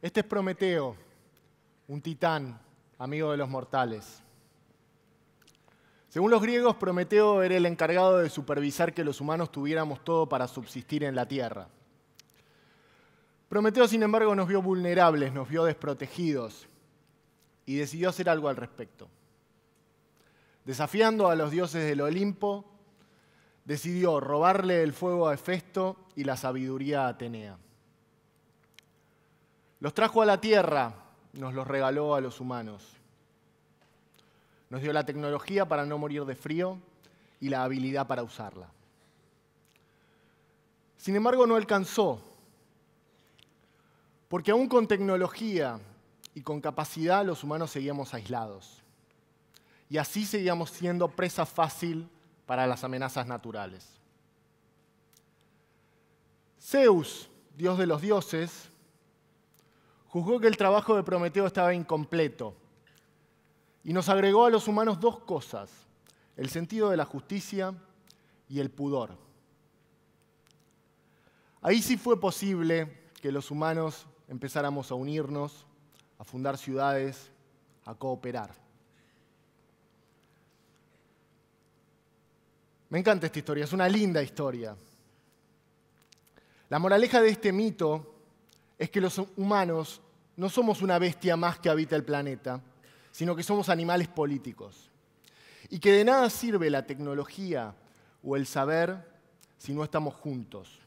Este es Prometeo, un titán, amigo de los mortales. Según los griegos, Prometeo era el encargado de supervisar que los humanos tuviéramos todo para subsistir en la Tierra. Prometeo, sin embargo, nos vio vulnerables, nos vio desprotegidos y decidió hacer algo al respecto. Desafiando a los dioses del Olimpo, decidió robarle el fuego a Hefesto y la sabiduría a Atenea. Los trajo a la tierra, nos los regaló a los humanos. Nos dio la tecnología para no morir de frío y la habilidad para usarla. Sin embargo, no alcanzó, porque aún con tecnología y con capacidad los humanos seguíamos aislados. Y así seguíamos siendo presa fácil para las amenazas naturales. Zeus, dios de los dioses, Juzgó que el trabajo de Prometeo estaba incompleto y nos agregó a los humanos dos cosas, el sentido de la justicia y el pudor. Ahí sí fue posible que los humanos empezáramos a unirnos, a fundar ciudades, a cooperar. Me encanta esta historia, es una linda historia. La moraleja de este mito es que los humanos no somos una bestia más que habita el planeta, sino que somos animales políticos. Y que de nada sirve la tecnología o el saber si no estamos juntos.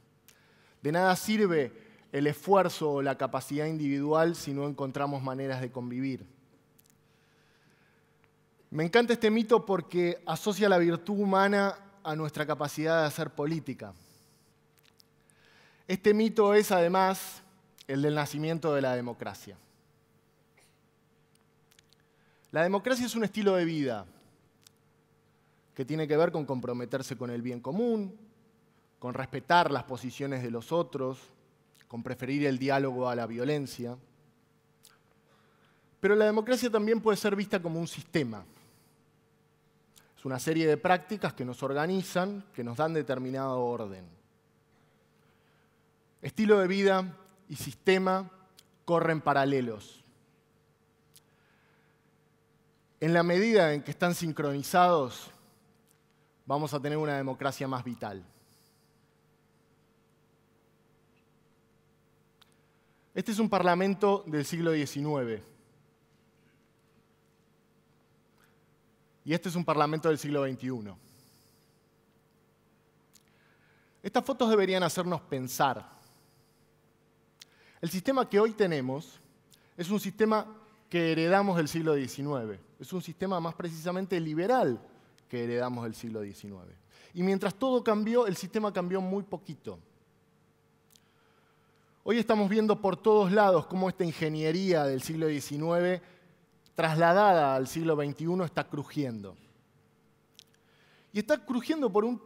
De nada sirve el esfuerzo o la capacidad individual si no encontramos maneras de convivir. Me encanta este mito porque asocia la virtud humana a nuestra capacidad de hacer política. Este mito es además el del nacimiento de la democracia. La democracia es un estilo de vida que tiene que ver con comprometerse con el bien común, con respetar las posiciones de los otros, con preferir el diálogo a la violencia. Pero la democracia también puede ser vista como un sistema. Es una serie de prácticas que nos organizan, que nos dan determinado orden. Estilo de vida y sistema corren paralelos. En la medida en que están sincronizados, vamos a tener una democracia más vital. Este es un parlamento del siglo XIX. Y este es un parlamento del siglo XXI. Estas fotos deberían hacernos pensar el sistema que hoy tenemos es un sistema que heredamos del siglo XIX. Es un sistema más precisamente liberal que heredamos del siglo XIX. Y mientras todo cambió, el sistema cambió muy poquito. Hoy estamos viendo por todos lados cómo esta ingeniería del siglo XIX, trasladada al siglo XXI, está crujiendo. Y está crujiendo por un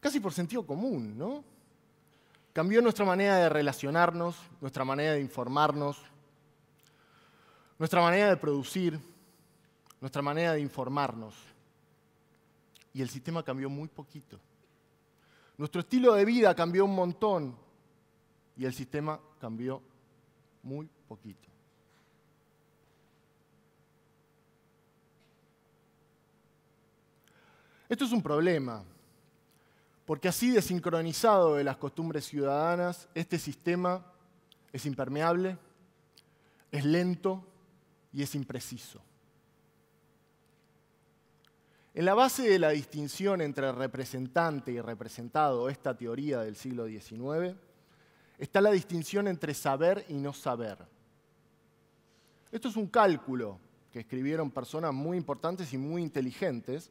casi por sentido común, ¿no? Cambió nuestra manera de relacionarnos, nuestra manera de informarnos, nuestra manera de producir, nuestra manera de informarnos. Y el sistema cambió muy poquito. Nuestro estilo de vida cambió un montón y el sistema cambió muy poquito. Esto es un problema, porque así desincronizado de las costumbres ciudadanas, este sistema es impermeable, es lento y es impreciso. En la base de la distinción entre representante y representado, esta teoría del siglo XIX, está la distinción entre saber y no saber. Esto es un cálculo que escribieron personas muy importantes y muy inteligentes,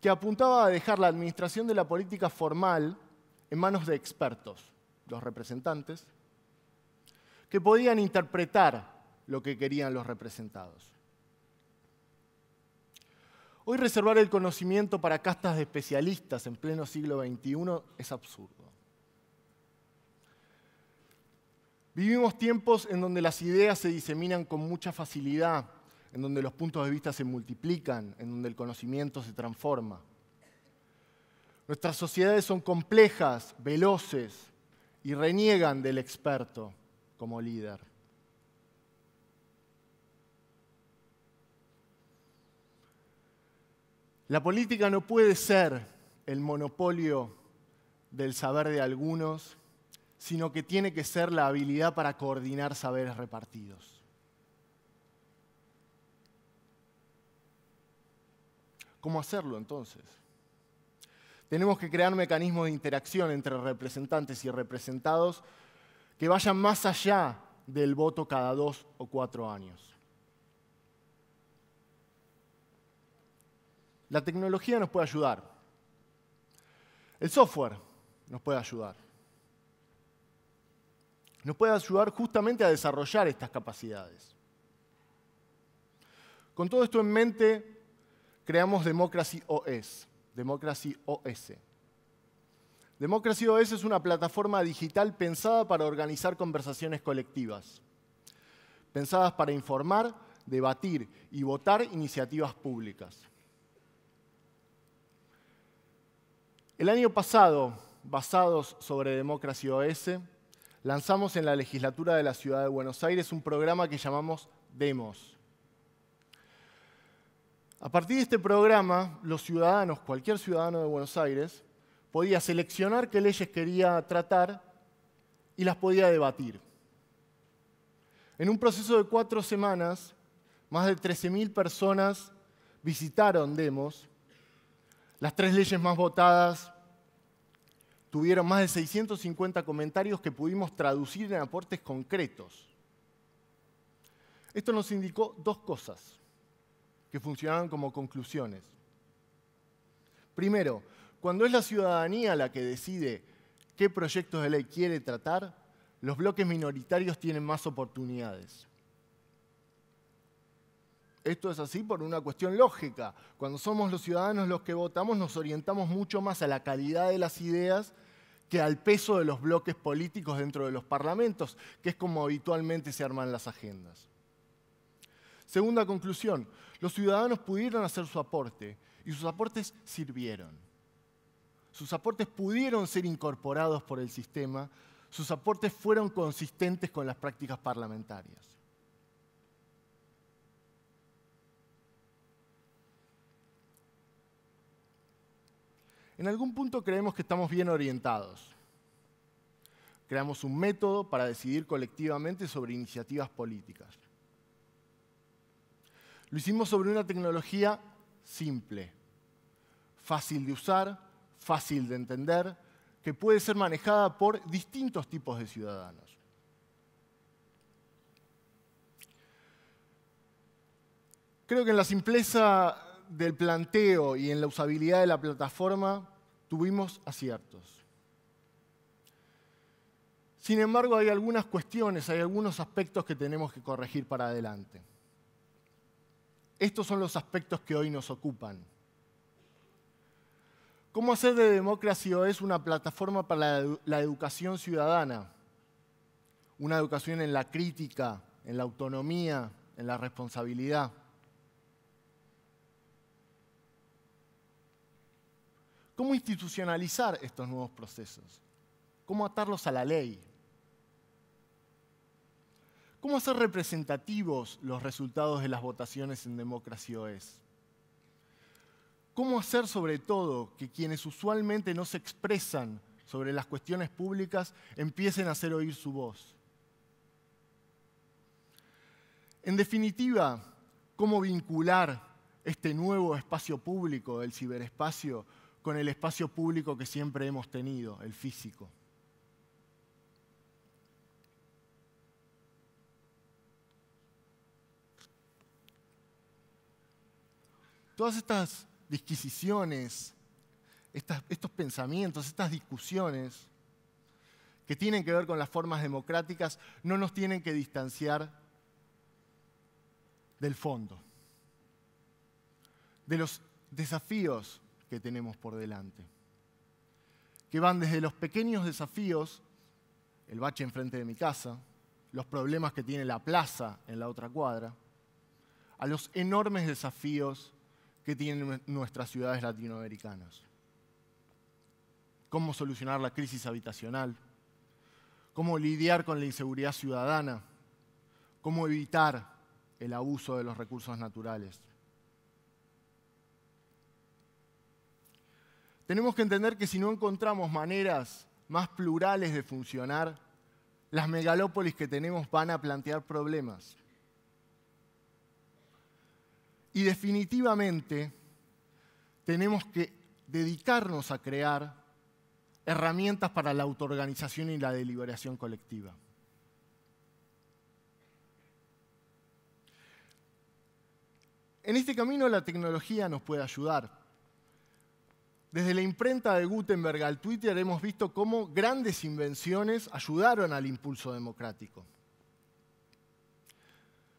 que apuntaba a dejar la administración de la política formal en manos de expertos, los representantes, que podían interpretar lo que querían los representados. Hoy reservar el conocimiento para castas de especialistas en pleno siglo XXI es absurdo. Vivimos tiempos en donde las ideas se diseminan con mucha facilidad en donde los puntos de vista se multiplican, en donde el conocimiento se transforma. Nuestras sociedades son complejas, veloces y reniegan del experto como líder. La política no puede ser el monopolio del saber de algunos, sino que tiene que ser la habilidad para coordinar saberes repartidos. ¿Cómo hacerlo entonces? Tenemos que crear mecanismos de interacción entre representantes y representados que vayan más allá del voto cada dos o cuatro años. La tecnología nos puede ayudar. El software nos puede ayudar. Nos puede ayudar justamente a desarrollar estas capacidades. Con todo esto en mente, creamos Democracy OS. Democracy OS. Democracy OS es una plataforma digital pensada para organizar conversaciones colectivas, pensadas para informar, debatir y votar iniciativas públicas. El año pasado, basados sobre Democracy OS, lanzamos en la legislatura de la Ciudad de Buenos Aires un programa que llamamos DEMOS, a partir de este programa, los ciudadanos, cualquier ciudadano de Buenos Aires, podía seleccionar qué leyes quería tratar y las podía debatir. En un proceso de cuatro semanas, más de 13.000 personas visitaron Demos. Las tres leyes más votadas tuvieron más de 650 comentarios que pudimos traducir en aportes concretos. Esto nos indicó dos cosas que funcionaban como conclusiones. Primero, cuando es la ciudadanía la que decide qué proyectos de ley quiere tratar, los bloques minoritarios tienen más oportunidades. Esto es así por una cuestión lógica. Cuando somos los ciudadanos los que votamos, nos orientamos mucho más a la calidad de las ideas que al peso de los bloques políticos dentro de los parlamentos, que es como habitualmente se arman las agendas. Segunda conclusión, los ciudadanos pudieron hacer su aporte y sus aportes sirvieron. Sus aportes pudieron ser incorporados por el sistema, sus aportes fueron consistentes con las prácticas parlamentarias. En algún punto creemos que estamos bien orientados. Creamos un método para decidir colectivamente sobre iniciativas políticas. Lo hicimos sobre una tecnología simple, fácil de usar, fácil de entender, que puede ser manejada por distintos tipos de ciudadanos. Creo que en la simpleza del planteo y en la usabilidad de la plataforma tuvimos aciertos. Sin embargo, hay algunas cuestiones, hay algunos aspectos que tenemos que corregir para adelante. Estos son los aspectos que hoy nos ocupan. ¿Cómo hacer de Democracy OS una plataforma para la, la educación ciudadana? Una educación en la crítica, en la autonomía, en la responsabilidad. ¿Cómo institucionalizar estos nuevos procesos? ¿Cómo atarlos a la ley? ¿Cómo hacer representativos los resultados de las votaciones en Democracia OS? ¿Cómo hacer sobre todo que quienes usualmente no se expresan sobre las cuestiones públicas empiecen a hacer oír su voz? En definitiva, ¿cómo vincular este nuevo espacio público, el ciberespacio, con el espacio público que siempre hemos tenido, el físico? todas estas disquisiciones, estos pensamientos, estas discusiones que tienen que ver con las formas democráticas, no nos tienen que distanciar del fondo, de los desafíos que tenemos por delante, que van desde los pequeños desafíos, el bache enfrente de mi casa, los problemas que tiene la plaza en la otra cuadra, a los enormes desafíos que tienen nuestras ciudades latinoamericanas. Cómo solucionar la crisis habitacional, cómo lidiar con la inseguridad ciudadana, cómo evitar el abuso de los recursos naturales. Tenemos que entender que si no encontramos maneras más plurales de funcionar, las megalópolis que tenemos van a plantear problemas. Y definitivamente tenemos que dedicarnos a crear herramientas para la autoorganización y la deliberación colectiva. En este camino la tecnología nos puede ayudar. Desde la imprenta de Gutenberg al Twitter hemos visto cómo grandes invenciones ayudaron al impulso democrático.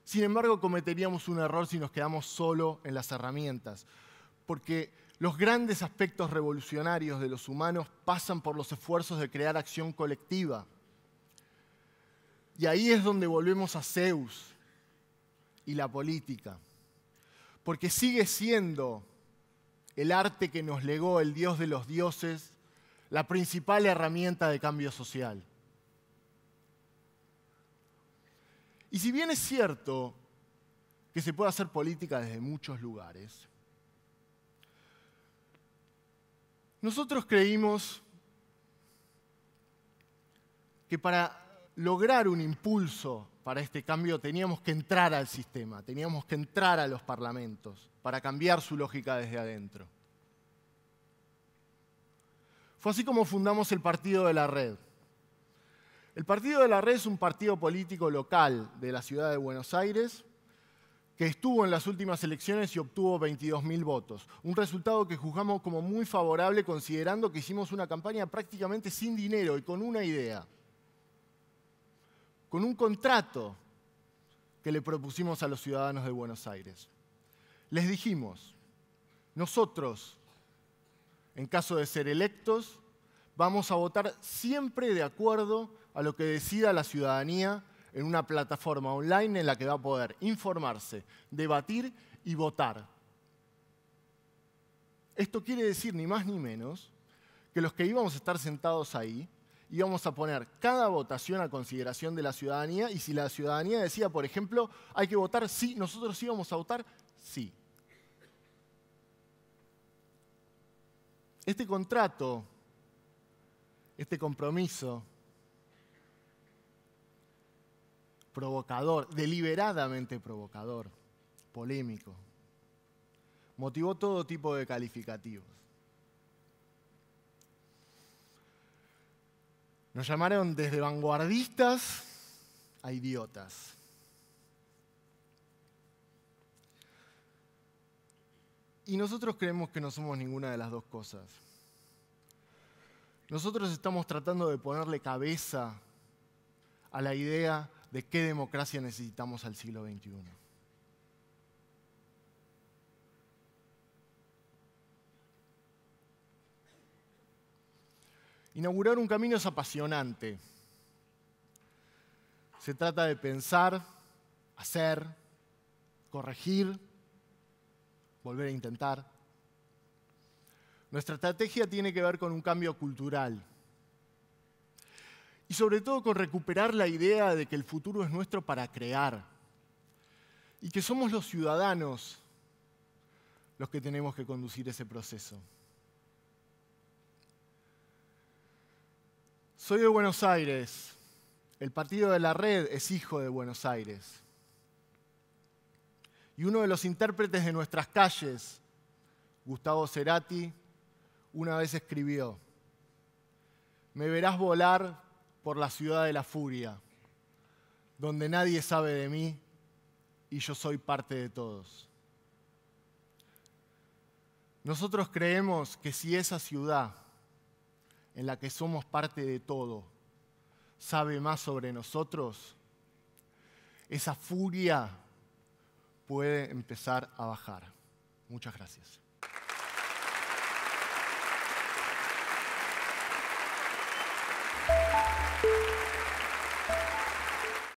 Sin embargo, cometeríamos un error si nos quedamos solo en las herramientas, porque los grandes aspectos revolucionarios de los humanos pasan por los esfuerzos de crear acción colectiva. Y ahí es donde volvemos a Zeus y la política, porque sigue siendo el arte que nos legó el dios de los dioses la principal herramienta de cambio social. Y si bien es cierto que se puede hacer política desde muchos lugares, nosotros creímos que para lograr un impulso para este cambio teníamos que entrar al sistema, teníamos que entrar a los parlamentos para cambiar su lógica desde adentro. Fue así como fundamos el Partido de la Red. El Partido de la Red es un partido político local de la ciudad de Buenos Aires que estuvo en las últimas elecciones y obtuvo 22.000 votos, un resultado que juzgamos como muy favorable considerando que hicimos una campaña prácticamente sin dinero y con una idea, con un contrato que le propusimos a los ciudadanos de Buenos Aires. Les dijimos, nosotros, en caso de ser electos, vamos a votar siempre de acuerdo a lo que decida la ciudadanía en una plataforma online en la que va a poder informarse, debatir y votar. Esto quiere decir ni más ni menos que los que íbamos a estar sentados ahí íbamos a poner cada votación a consideración de la ciudadanía y si la ciudadanía decía, por ejemplo, hay que votar sí, nosotros íbamos a votar sí. Este contrato, este compromiso, provocador, deliberadamente provocador, polémico. Motivó todo tipo de calificativos. Nos llamaron desde vanguardistas a idiotas. Y nosotros creemos que no somos ninguna de las dos cosas. Nosotros estamos tratando de ponerle cabeza a la idea de qué democracia necesitamos al siglo XXI. Inaugurar un camino es apasionante. Se trata de pensar, hacer, corregir, volver a intentar. Nuestra estrategia tiene que ver con un cambio cultural, y sobre todo con recuperar la idea de que el futuro es nuestro para crear y que somos los ciudadanos los que tenemos que conducir ese proceso. Soy de Buenos Aires, el partido de la red es hijo de Buenos Aires y uno de los intérpretes de nuestras calles, Gustavo Cerati, una vez escribió, me verás volar por la ciudad de la furia, donde nadie sabe de mí y yo soy parte de todos. Nosotros creemos que si esa ciudad en la que somos parte de todo sabe más sobre nosotros, esa furia puede empezar a bajar. Muchas gracias.